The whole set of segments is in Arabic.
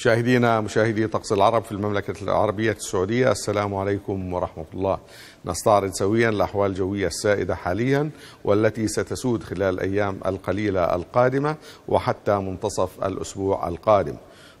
مشاهدينا مشاهدي طقس العرب في المملكة العربية السعودية السلام عليكم ورحمة الله نستعرض سويا الأحوال الجوية السائدة حاليا والتي ستسود خلال الأيام القليلة القادمة وحتى منتصف الأسبوع القادم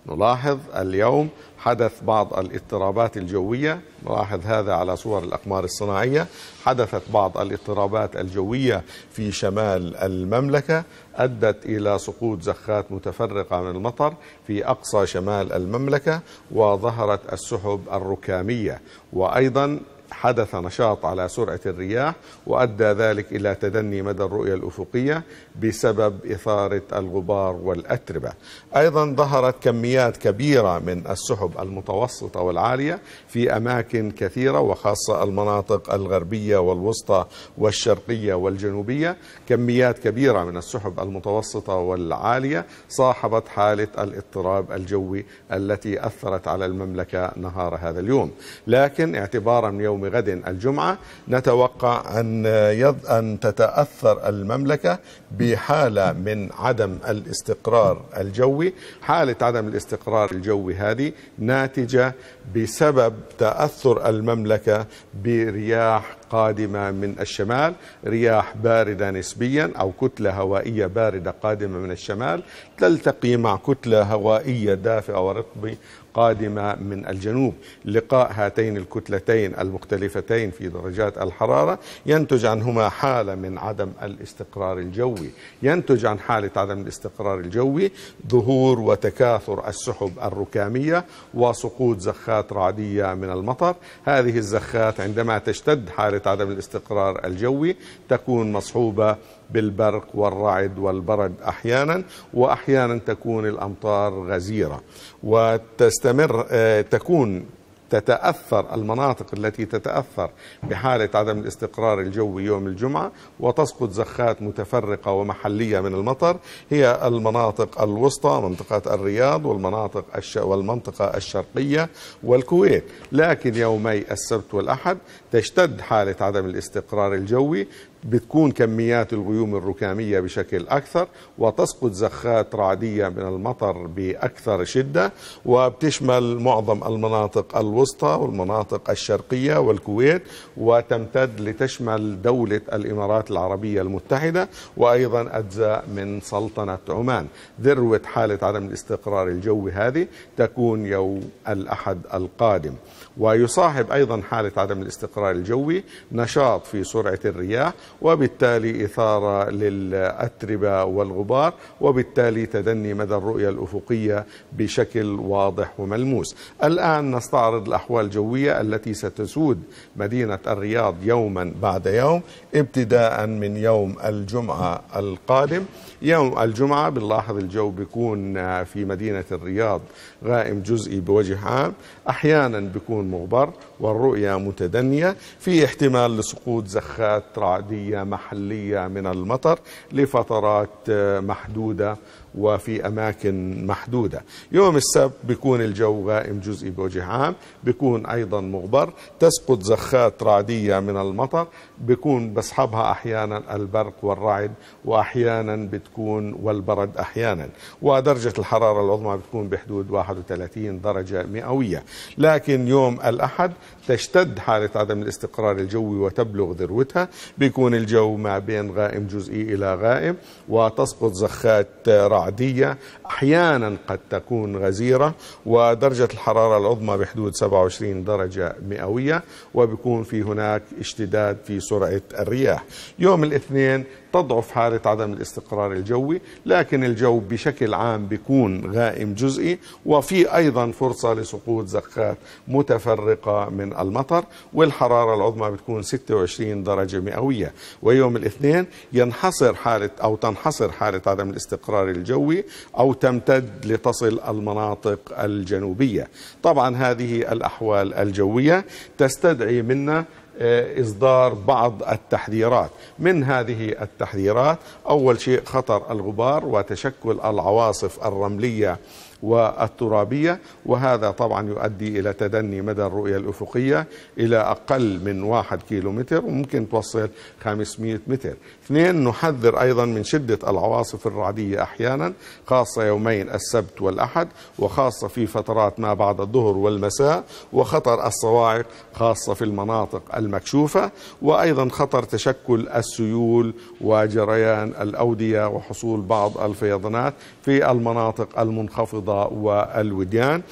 نلاحظ اليوم حدث بعض الاضطرابات الجوية نلاحظ هذا على صور الأقمار الصناعية حدثت بعض الاضطرابات الجوية في شمال المملكة أدت إلى سقوط زخات متفرقة من المطر في أقصى شمال المملكة وظهرت السحب الركامية وأيضا حدث نشاط على سرعة الرياح وأدى ذلك إلى تدني مدى الرؤية الأفقية بسبب إثارة الغبار والأتربة أيضا ظهرت كميات كبيرة من السحب المتوسطة والعالية في أماكن كثيرة وخاصة المناطق الغربية والوسطى والشرقية والجنوبية كميات كبيرة من السحب المتوسطة والعالية صاحبت حالة الاضطراب الجوي التي أثرت على المملكة نهار هذا اليوم لكن اعتبارا من يوم يوم غد الجمعة نتوقع أن, يض... أن تتأثر المملكة بحالة من عدم الاستقرار الجوي حالة عدم الاستقرار الجوي هذه ناتجة بسبب تأثر المملكة برياح قادمة من الشمال رياح باردة نسبيا أو كتلة هوائية باردة قادمة من الشمال تلتقي مع كتلة هوائية دافئة ورطبة قادمة من الجنوب لقاء هاتين الكتلتين المختلفتين في درجات الحرارة ينتج عنهما حالة من عدم الاستقرار الجوي ينتج عن حالة عدم الاستقرار الجوي ظهور وتكاثر السحب الركامية وسقوط زخات رعدية من المطر هذه الزخات عندما تشتد حالة حالة عدم الاستقرار الجوي تكون مصحوبة بالبرق والرعد والبرد أحيانا وأحيانا تكون الأمطار غزيرة وتستمر آه، تكون تتأثر المناطق التي تتأثر بحالة عدم الاستقرار الجوي يوم الجمعة وتسقط زخات متفرقة ومحلية من المطر هي المناطق الوسطى منطقة الرياض والمناطق الش... والمنطقة الشرقية والكويت لكن يومي السبت والأحد تشتد حالة عدم الاستقرار الجوي بتكون كميات الغيوم الركامية بشكل أكثر وتسقط زخات رعدية من المطر بأكثر شدة وبتشمل معظم المناطق الوسطى والمناطق الشرقية والكويت وتمتد لتشمل دولة الإمارات العربية المتحدة وأيضا أجزاء من سلطنة عمان ذروة حالة عدم الاستقرار الجوي هذه تكون يوم الأحد القادم ويصاحب أيضا حالة عدم الاستقرار الجوي نشاط في سرعة الرياح وبالتالي إثارة للأتربة والغبار وبالتالي تدني مدى الرؤية الأفقية بشكل واضح وملموس الآن نستعرض الأحوال الجوية التي ستسود مدينة الرياض يوما بعد يوم ابتداء من يوم الجمعة القادم يوم الجمعة بنلاحظ الجو بيكون في مدينة الرياض غائم جزئي بوجه عام أحيانا بيكون مغبر والرؤية متدنية في احتمال لسقوط زخات رعدية محلية من المطر لفترات آه، محدودة وفي أماكن محدودة يوم السبت بيكون الجو غائم جزئي بوجه عام بيكون أيضا مغبر تسقط زخات رعدية من المطر بيكون بسحبها أحيانا البرق والرعد وأحيانا بتكون والبرد أحيانا ودرجة الحرارة العظمى بتكون بحدود 31 درجة مئوية لكن يوم يوم الأحد تشتد حالة عدم الاستقرار الجوي وتبلغ ذروتها بيكون الجو ما بين غائم جزئي إلى غائم وتسقط زخات رعدية أحيانا قد تكون غزيرة ودرجة الحرارة العظمى بحدود 27 درجة مئوية وبيكون في هناك اشتداد في سرعة الرياح يوم الاثنين تضعف حالة عدم الاستقرار الجوي لكن الجو بشكل عام بيكون غائم جزئي وفي أيضا فرصة لسقوط زخات متفرقة من المطر والحرارة العظمى بتكون 26 درجة مئوية ويوم الاثنين ينحصر حالة أو تنحصر حالة عدم الاستقرار الجوي أو تمتد لتصل المناطق الجنوبية طبعا هذه الأحوال الجوية تستدعي منا آه، إصدار بعض التحذيرات من هذه التحذيرات أول شيء خطر الغبار وتشكل العواصف الرملية والترابية وهذا طبعا يؤدي إلى تدني مدى الرؤية الأفقية إلى أقل من واحد متر وممكن توصل 500 متر اثنين نحذر أيضا من شدة العواصف الرعدية أحيانا خاصة يومين السبت والأحد وخاصة في فترات ما بعد الظهر والمساء وخطر الصواعق خاصة في المناطق المكشوفة وأيضا خطر تشكل السيول وجريان الأودية وحصول بعض الفيضانات في المناطق المنخفضة والوديان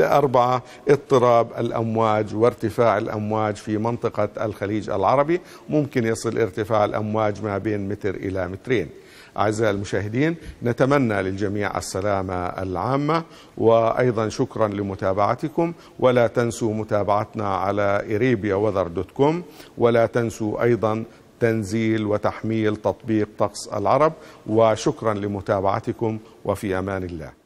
أربعة اضطراب الأمواج وارتفاع الأمواج في منطقة الخليج العربي ممكن يصل ارتفاع الأمواج ما بين متر إلى مترين أعزائي المشاهدين نتمنى للجميع السلامة العامة وأيضا شكرا لمتابعتكم ولا تنسوا متابعتنا على إريبيا وذر دوت كوم ولا تنسوا أيضا تنزيل وتحميل تطبيق طقس العرب وشكرا لمتابعتكم وفي أمان الله